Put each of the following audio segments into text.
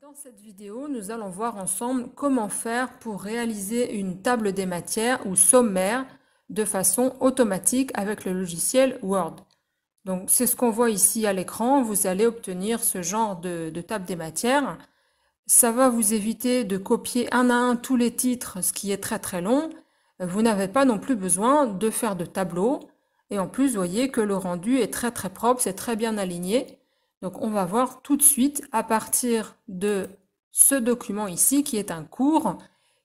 Dans cette vidéo, nous allons voir ensemble comment faire pour réaliser une table des matières ou sommaire de façon automatique avec le logiciel Word. Donc c'est ce qu'on voit ici à l'écran, vous allez obtenir ce genre de, de, table des matières. Ça va vous éviter de copier un à un tous les titres, ce qui est très très long. Vous n'avez pas non plus besoin de faire de tableau. Et en plus, vous voyez que le rendu est très très propre, c'est très bien aligné. Donc on va voir tout de suite à partir de ce document ici qui est un cours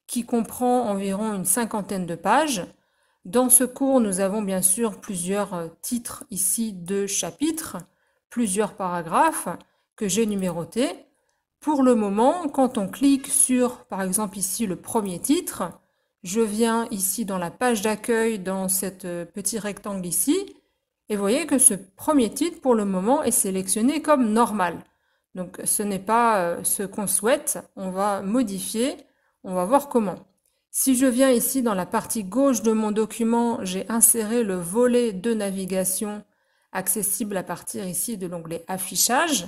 qui comprend environ une cinquantaine de pages. Dans ce cours, nous avons bien sûr plusieurs euh, titres ici de chapitres, plusieurs paragraphes que j'ai numérotés. Pour le moment, quand on clique sur, par exemple ici, le premier titre, je viens ici dans la page d'accueil, dans cette euh, petit rectangle ici, et vous voyez que ce premier titre, pour le moment, est sélectionné comme normal. Donc ce n'est pas euh, ce qu'on souhaite, on va modifier, on va voir comment. Si je viens ici dans la partie gauche de mon document, j'ai inséré le volet de navigation accessible à partir ici de l'onglet affichage.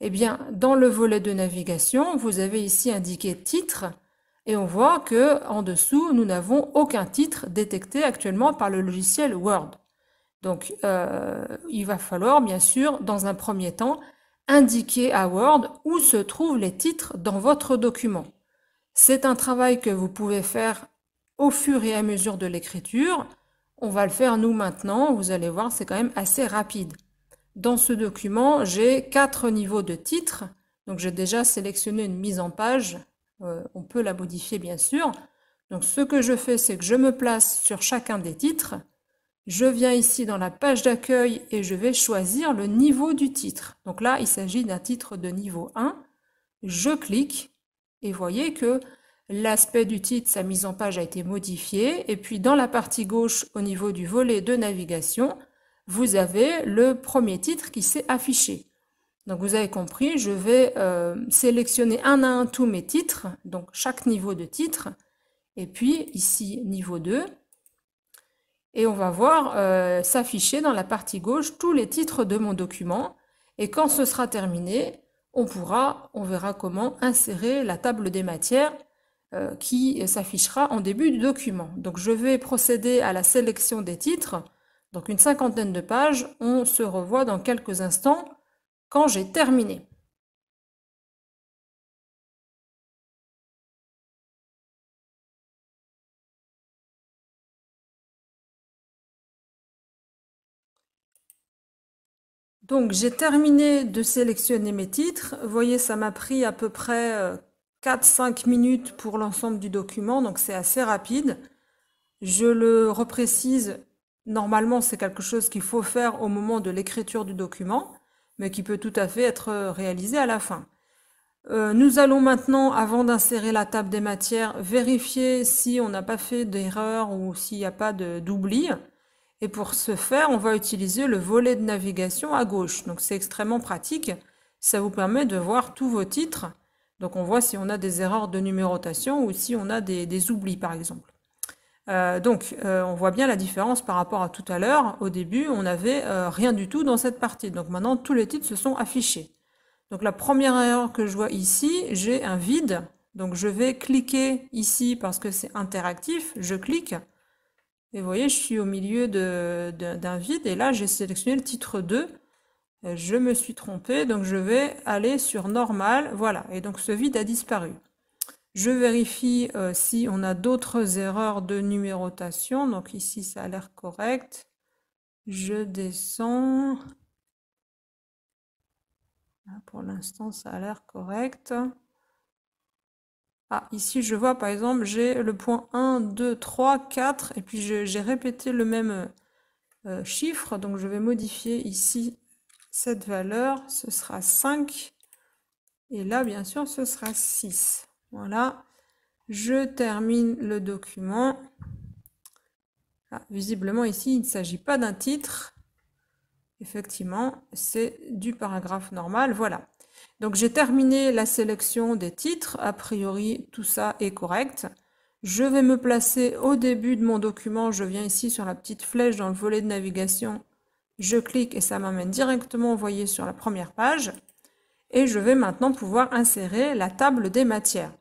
Eh bien, dans le volet de navigation, vous avez ici indiqué titre et on voit que en dessous, nous n'avons aucun titre détecté actuellement par le logiciel Word. Donc, euh, il va falloir, bien sûr, dans un premier temps, indiquer à Word où se trouvent les titres dans votre document. C'est un travail que vous pouvez faire au fur et à mesure de l'écriture. On va le faire nous maintenant, vous allez voir, c'est quand même assez rapide. Dans ce document, j'ai quatre niveaux de titres. Donc j'ai déjà sélectionné une mise en page, euh, on peut la modifier bien sûr. Donc ce que je fais, c'est que je me place sur chacun des titres. Je viens ici dans la page d'accueil et je vais choisir le niveau du titre. Donc là, il s'agit d'un titre de niveau 1. Je clique et voyez que l'aspect du titre, sa mise en page a été modifiée. Et puis dans la partie gauche, au niveau du volet de navigation, vous avez le premier titre qui s'est affiché. Donc vous avez compris, je vais euh, sélectionner un à un tous mes titres, donc chaque niveau de titre. Et puis ici, niveau 2, et on va voir euh, s'afficher dans la partie gauche tous les titres de mon document. Et quand ce sera terminé, on pourra, on verra comment insérer la table des matières euh, qui s'affichera en début du document. Donc je vais procéder à la sélection des titres. Donc une cinquantaine de pages, on se revoit dans quelques instants quand j'ai terminé. Donc j'ai terminé de sélectionner mes titres. Vous voyez, ça m'a pris à peu près 4-5 euh, minutes pour l'ensemble du document, donc c'est assez rapide. Je le reprécise, normalement c'est quelque chose qu'il faut faire au moment de l'écriture du document, mais qui peut tout à fait être euh, réalisé à la fin. Euh, nous allons maintenant, avant d'insérer la table des matières, vérifier si on n'a pas fait d'erreur ou s'il n'y a pas d'oubli. Et pour ce faire, on va utiliser le volet de navigation à gauche. Donc c'est extrêmement pratique. Ça vous permet de voir tous vos titres. Donc on voit si on a des erreurs de numérotation ou si on a des, oublis par exemple. Euh, donc euh, on voit bien la différence par rapport à tout à l'heure. Au début, on n'avait euh, rien du tout dans cette partie. Donc maintenant, tous les titres se sont affichés. Donc la première erreur que je vois ici, j'ai un vide. Donc je vais cliquer ici parce que c'est interactif. Je clique. Et vous voyez, je suis au milieu d'un vide et là, j'ai sélectionné le titre 2. Euh, je me suis trompé, donc je vais aller sur normal. Voilà, et donc ce vide a disparu. Je vérifie euh, si on a d'autres erreurs de numérotation. Donc ici, ça a l'air correct. Je descends. Ah, pour l'instant, ça a l'air correct. Ah, ici, je vois, par exemple, j'ai le point 1, 2, 3, 4, et puis j'ai répété le même euh, euh, chiffre, donc je vais modifier ici cette valeur, ce sera 5, et là, bien sûr, ce sera 6. Voilà, je termine le document. Ah, visiblement, ici, il ne s'agit pas d'un titre. Effectivement, c'est du paragraphe normal. Voilà. Donc j'ai terminé la sélection des titres, a priori tout ça est correct. Je vais me placer au début de mon document, je viens ici sur la petite flèche dans le volet de navigation, je clique et ça m'amène directement, vous voyez, sur la première page. Et je vais maintenant pouvoir insérer la table des matières.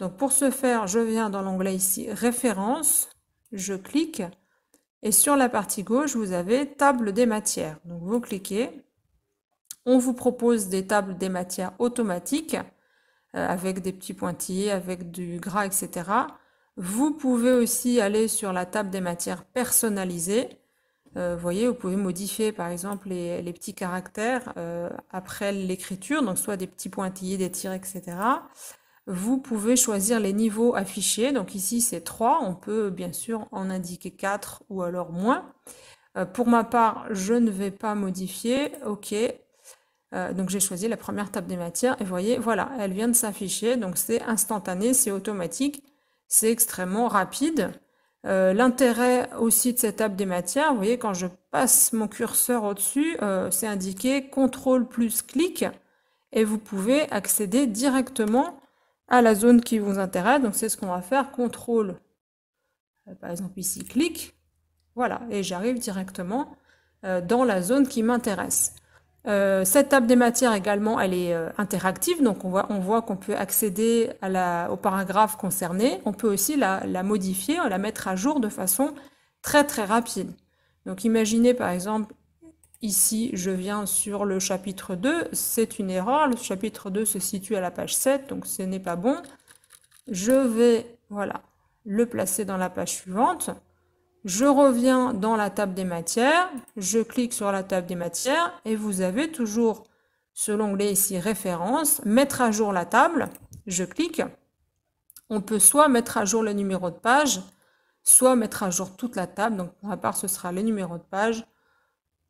Donc pour ce faire, je viens dans l'onglet ici « Références », je clique et sur la partie gauche, vous avez « Table des matières ». Donc vous cliquez on vous propose des tables des matières automatiques euh, avec des petits pointillés, avec du gras, etc. Vous pouvez aussi aller sur la table des matières personnalisées. Euh, vous voyez, vous pouvez modifier par exemple les, petits caractères euh, après l'écriture, donc soit des petits pointillés, des tirs, etc. Vous pouvez choisir les niveaux affichés. Donc ici, c'est 3. On peut bien sûr en indiquer 4 ou alors moins. pour ma part, je ne vais pas modifier. OK, euh, donc j'ai choisi la première table des matières et vous voyez, voilà, elle vient de s'afficher. Donc c'est instantané, c'est automatique, c'est extrêmement rapide. Euh, l'intérêt aussi de cette table des matières, vous voyez, quand je passe mon curseur au-dessus, euh, c'est indiqué CTRL plus clic et vous pouvez accéder directement à la zone qui vous intéresse. Donc c'est ce qu'on va faire, CTRL, par exemple ici, clic, voilà, et j'arrive directement dans la zone qui m'intéresse. Euh, cette table des matières également, elle est euh, interactive, donc on voit qu'on peut accéder au paragraphe concerné. On peut aussi la, la, modifier, la mettre à jour de façon très très rapide. Donc imaginez par exemple, ici je viens sur le chapitre 2, c'est une erreur, le chapitre 2 se situe à la page 7, donc ce n'est pas bon. Je vais, voilà, le placer dans la page suivante. Je reviens dans la table des matières, je clique sur la table des matières et vous avez toujours selon l'onglet ici référence, mettre à jour la table, je clique. On peut soit mettre à jour le numéro de page, soit mettre à jour toute la table. Donc pour ma part, ce sera le numéro de page.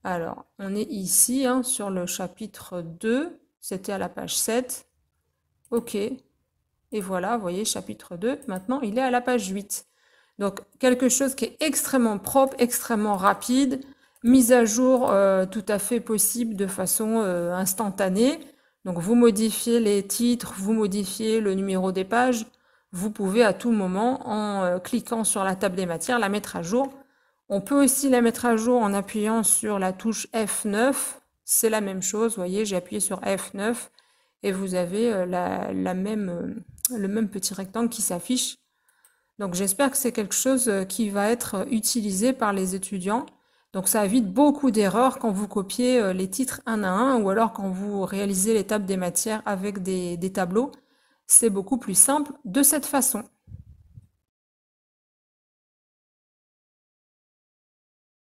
Alors, on est ici hein, sur le chapitre 2, c'était à la page 7. OK. Et voilà, vous voyez, chapitre 2, maintenant il est à la page 8. Donc quelque chose qui est extrêmement propre, extrêmement rapide, mise à jour euh, tout à fait possible de façon euh, instantanée. Donc vous modifiez les titres, vous modifiez le numéro des pages, vous pouvez à tout moment, en euh, cliquant sur la table des matières, la mettre à jour. On peut aussi la mettre à jour en appuyant sur la touche F9. C'est la même chose, vous voyez, j'ai appuyé sur F9 et vous avez la même, le même petit rectangle qui s'affiche donc j'espère que c'est quelque chose euh, qui va être euh, utilisé par les étudiants. Donc ça évite beaucoup d'erreurs quand vous copiez euh, les titres un à un ou alors quand vous réalisez l'étape des matières avec des, des tableaux. C'est beaucoup plus simple de cette façon.